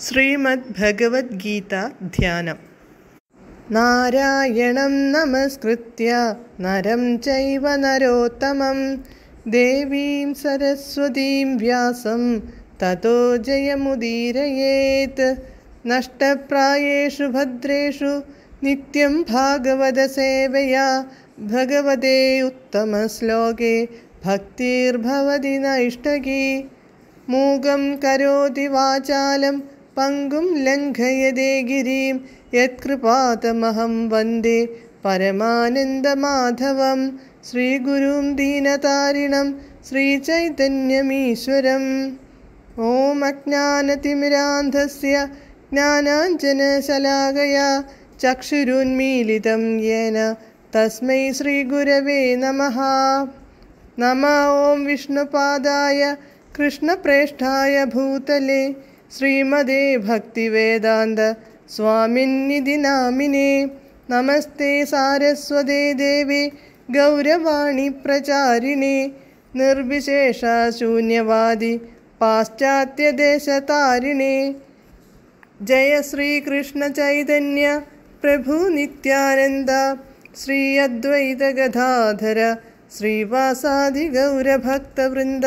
श्रीमद्भगवद्गीता ध्यानम् नारायणं नमस्कृत्य नरं चैव नरोत्तमं देवीं सरस्वतीं व्यासं ततो जयमुदीरयेत् नष्टप्रायेषु भद्रेषु नित्यं भागवतसेवया भगवते उत्तमश्लोके भक्तिर्भवति न इष्टकी मूगं करोति वाचालम् पङ्गुं लङ्घयदे गिरीं यत्कृपातमहं वन्दे परमानन्दमाधवं श्रीगुरुं दीनतारिणं श्रीचैतन्यमीश्वरम् ॐ अज्ञानतिमिरान्धस्य ज्ञानाञ्जनशलाकया चक्षुरुन्मीलितं येन तस्मै श्रीगुरवे नमः नमः ॐ विष्णुपादाय कृष्णप्रेष्ठाय भूतले ശ്രീമതേ ഭക്തിവേദാന്ത സ്വാമിന്നിധി നാമിനേ നമസ്തേ സാരസ്വതേ ദേവി ഗൗരവാണി പ്രചാരിണേ നിർവിശേഷ ശൂന്യവാദി പാശ്ചാത്യദേശതാരിണേ ജയ ശ്രീകൃഷ്ണ ചൈതന്യ പ്രഭു നിത്യാനന്ദ ശ്രീ അദ്വൈത ഗതാധര ശ്രീവാസാദി ഗൗരഭക്തവൃന്ദ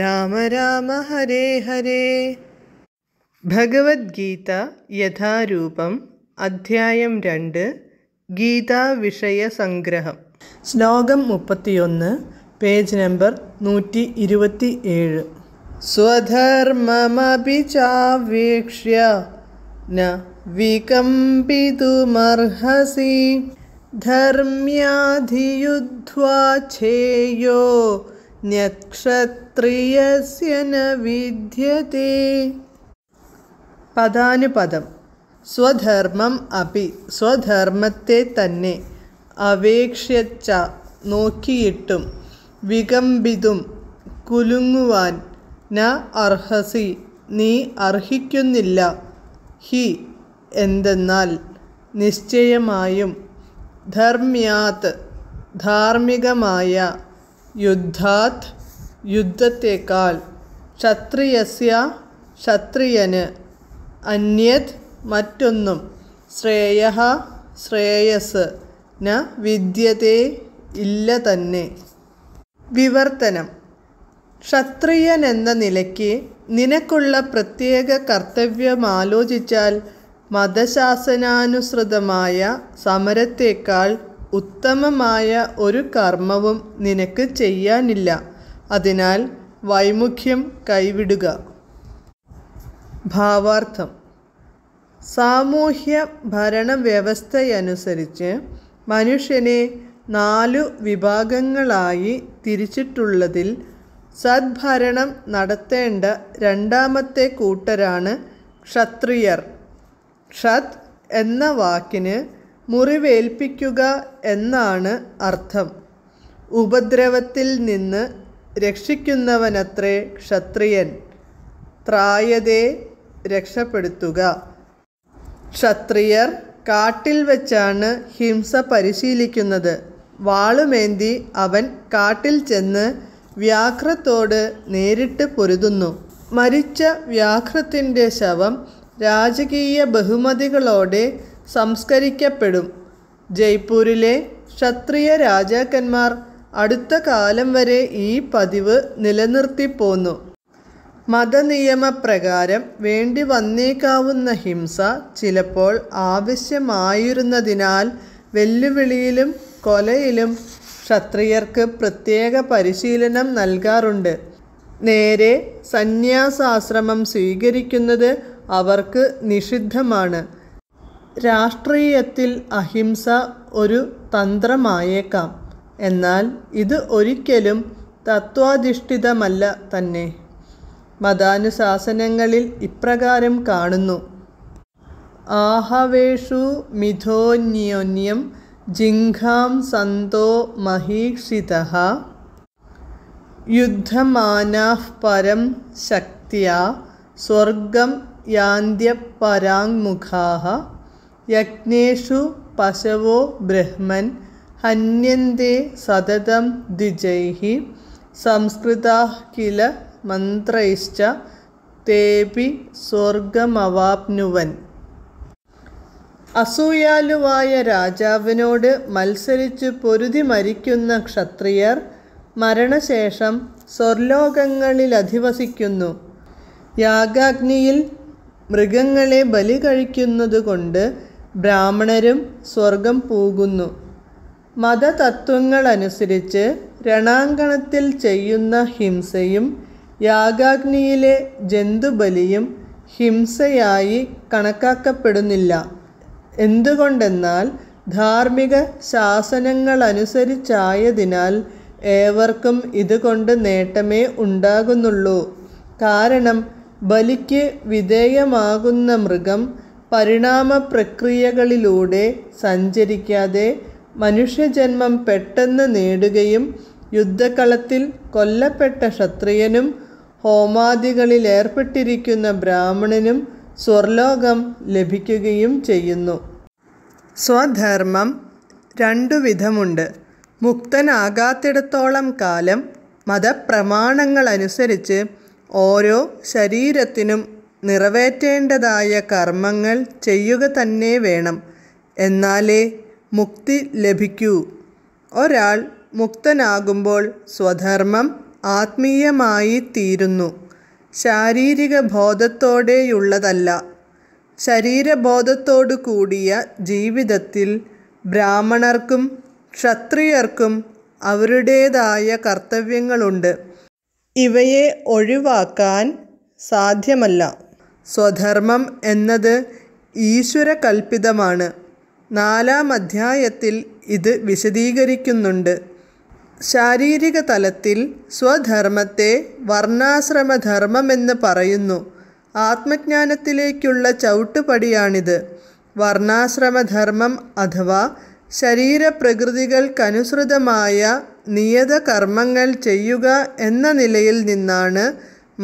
രാമ രാമ ഹരേ ഹരേ ഭഗവത്ഗീത യഥാരൂപം അധ്യായം രണ്ട് ഗീതാ വിഷയ സംഗ്രഹം ശ്ലോകം മുപ്പത്തിയൊന്ന് പേജ് നമ്പർ നൂറ്റി ഇരുപത്തി ഏഴ് സ്വധർമ്മമഭിചാവേക്ഷ്യ ന വികമ്പിതുമർഹസി ധർമ്മ്യാധിയുദ്ധ്വാ ഛേയോ നക്ഷത്രിയസ്യ വിദ്യത്തെ പദാനുപദം സ്വധർമ്മം അപി സ്വധർമ്മത്തെ തന്നെ അപേക്ഷിച്ച നോക്കിയിട്ടും വികമ്പിതും കുലുങ്ങുവാൻ ന അർഹസി നീ അർഹിക്കുന്നില്ല ഹി എന്തെന്നാൽ നിശ്ചയമായും ധർമ്മ്യാത് ധാർമ്മികമായ യുദ്ധാത് യുദ്ധത്തേക്കാൾ ക്ഷത്രിയസ്യ ക്ഷത്രിയന് അന്യത് മറ്റൊന്നും ശ്രേയ ശ്രേയസ് ന വിദ്യത്തെ ഇല്ല തന്നെ വിവർത്തനം ക്ഷത്രിയൻ എന്ന നിലയ്ക്ക് നിനക്കുള്ള പ്രത്യേക കർത്തവ്യമാലോചിച്ചാൽ മതശാസനാനുസൃതമായ സമരത്തേക്കാൾ ഉത്തമമായ ഒരു കർമ്മവും നിനക്ക് ചെയ്യാനില്ല അതിനാൽ വൈമുഖ്യം കൈവിടുക ഭാവാർത്ഥം സാമൂഹ്യ ഭരണവ്യവസ്ഥയനുസരിച്ച് മനുഷ്യനെ നാലു വിഭാഗങ്ങളായി തിരിച്ചിട്ടുള്ളതിൽ സദ്ഭരണം നടത്തേണ്ട രണ്ടാമത്തെ കൂട്ടരാണ് ക്ഷത്രിയർ ക്ഷത് എന്ന വാക്കിന് മുറിവേൽപ്പിക്കുക എന്നാണ് അർത്ഥം ഉപദ്രവത്തിൽ നിന്ന് രക്ഷിക്കുന്നവനത്രേ ക്ഷത്രിയൻ ത്രായതെ രക്ഷപ്പെടുത്തുക ക്ഷത്രിയർ കാട്ടിൽ വെച്ചാണ് ഹിംസ പരിശീലിക്കുന്നത് വാളുമേന്തി അവൻ കാട്ടിൽ ചെന്ന് വ്യാഘ്രത്തോട് നേരിട്ട് പൊരുതുന്നു മരിച്ച വ്യാഘ്രത്തിൻ്റെ ശവം രാജകീയ ബഹുമതികളോടെ സംസ്കരിക്കപ്പെടും ജയ്പൂരിലെ ക്ഷത്രിയ രാജാക്കന്മാർ അടുത്ത കാലം വരെ ഈ പതിവ് നിലനിർത്തിപ്പോന്നു മതനിയമപ്രകാരം വേണ്ടി വന്നേക്കാവുന്ന ഹിംസ ചിലപ്പോൾ ആവശ്യമായിരുന്നതിനാൽ വെല്ലുവിളിയിലും കൊലയിലും ക്ഷത്രിയർക്ക് പ്രത്യേക പരിശീലനം നൽകാറുണ്ട് നേരെ സന്യാസാശ്രമം സ്വീകരിക്കുന്നത് അവർക്ക് നിഷിദ്ധമാണ് രാഷ്ട്രീയത്തിൽ അഹിംസ ഒരു തന്ത്രമായേക്കാം എന്നാൽ ഇത് ഒരിക്കലും തത്വാധിഷ്ഠിതമല്ല തന്നെ മതാനുശാസനങ്ങളിൽ ഇപ്രകാരം കാണുന്നു ആഹവേഷു മിഥോന്യോന്യം ജിംഘാം സന്തോ മഹീക്ഷിത യുദ്ധമാനാഃ പരം ശക്തിയ സ്വർഗം യാന്ത്യപരാങ്മുഖാ യജ്ഞേഷു പശവോ ബ്രഹ്മൻ ഹന്യന്തേ സതതം ദ്വിജൈഹി സംസ്കൃതാ കില മന്ത്രൈശ്ച തേപി സ്വർഗമവാപ്നുവൻ അസൂയാലുവായ രാജാവിനോട് മത്സരിച്ചു പൊരുതി മരിക്കുന്ന ക്ഷത്രിയർ മരണശേഷം സ്വർലോകങ്ങളിൽ അധിവസിക്കുന്നു യാഗാഗ്നിയിൽ മൃഗങ്ങളെ ബലി കഴിക്കുന്നതുകൊണ്ട് ബ്രാഹ്മണരും സ്വർഗം പൂകുന്നു മതതത്വങ്ങളനുസരിച്ച് രണാങ്കണത്തിൽ ചെയ്യുന്ന ഹിംസയും യാഗാഗ്നിയിലെ ജന്തുബലിയും ഹിംസയായി കണക്കാക്കപ്പെടുന്നില്ല എന്തുകൊണ്ടെന്നാൽ ധാർമ്മിക ശാസനങ്ങളനുസരിച്ചായതിനാൽ ഏവർക്കും ഇതുകൊണ്ട് നേട്ടമേ ഉണ്ടാകുന്നുള്ളൂ കാരണം ബലിക്ക് വിധേയമാകുന്ന മൃഗം പരിണാമ പ്രക്രിയകളിലൂടെ സഞ്ചരിക്കാതെ മനുഷ്യജന്മം പെട്ടെന്ന് നേടുകയും യുദ്ധക്കളത്തിൽ കൊല്ലപ്പെട്ട ക്ഷത്രിയനും ഹോമാദികളിലേർപ്പെട്ടിരിക്കുന്ന ബ്രാഹ്മണനും സ്വർലോകം ലഭിക്കുകയും ചെയ്യുന്നു സ്വധർമ്മം രണ്ടു വിധമുണ്ട് മുക്തനാകാത്തിടത്തോളം കാലം മതപ്രമാണങ്ങളനുസരിച്ച് ഓരോ ശരീരത്തിനും നിറവേറ്റേണ്ടതായ കർമ്മങ്ങൾ ചെയ്യുക തന്നെ വേണം എന്നാലേ മുക്തി ലഭിക്കൂ ഒരാൾ മുക്തനാകുമ്പോൾ സ്വധർമ്മം ആത്മീയമായി തീരുന്നു ശാരീരിക ബോധത്തോടെയുള്ളതല്ല ശരീരബോധത്തോടു കൂടിയ ജീവിതത്തിൽ ബ്രാഹ്മണർക്കും ക്ഷത്രിയർക്കും അവരുടേതായ കർത്തവ്യങ്ങളുണ്ട് ഇവയെ ഒഴിവാക്കാൻ സാധ്യമല്ല സ്വധർമ്മം എന്നത് ഈശ്വരകൽപ്പിതമാണ് നാലാം അധ്യായത്തിൽ ഇത് വിശദീകരിക്കുന്നുണ്ട് ശാരീരിക തലത്തിൽ സ്വധർമ്മത്തെ വർണ്ണാശ്രമധർമ്മമെന്ന് പറയുന്നു ആത്മജ്ഞാനത്തിലേക്കുള്ള ചവിട്ടുപടിയാണിത് വർണ്ണാശ്രമധർമ്മം അഥവാ ശരീരപ്രകൃതികൾക്കനുസൃതമായ നിയത കർമ്മങ്ങൾ ചെയ്യുക എന്ന നിലയിൽ നിന്നാണ്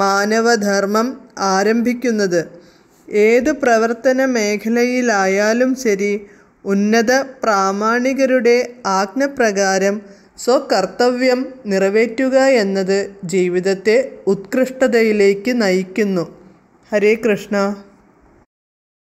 മാനവധർമ്മം ആരംഭിക്കുന്നത് ഏത് പ്രവർത്തന മേഖലയിലായാലും ശരി ഉന്നത പ്രാമാണികരുടെ ആജ്ഞപ്രകാരം സ്വകർത്തവ്യം നിറവേറ്റുക എന്നത് ജീവിതത്തെ ഉത്കൃഷ്ടതയിലേക്ക് നയിക്കുന്നു ഹരേ കൃഷ്ണ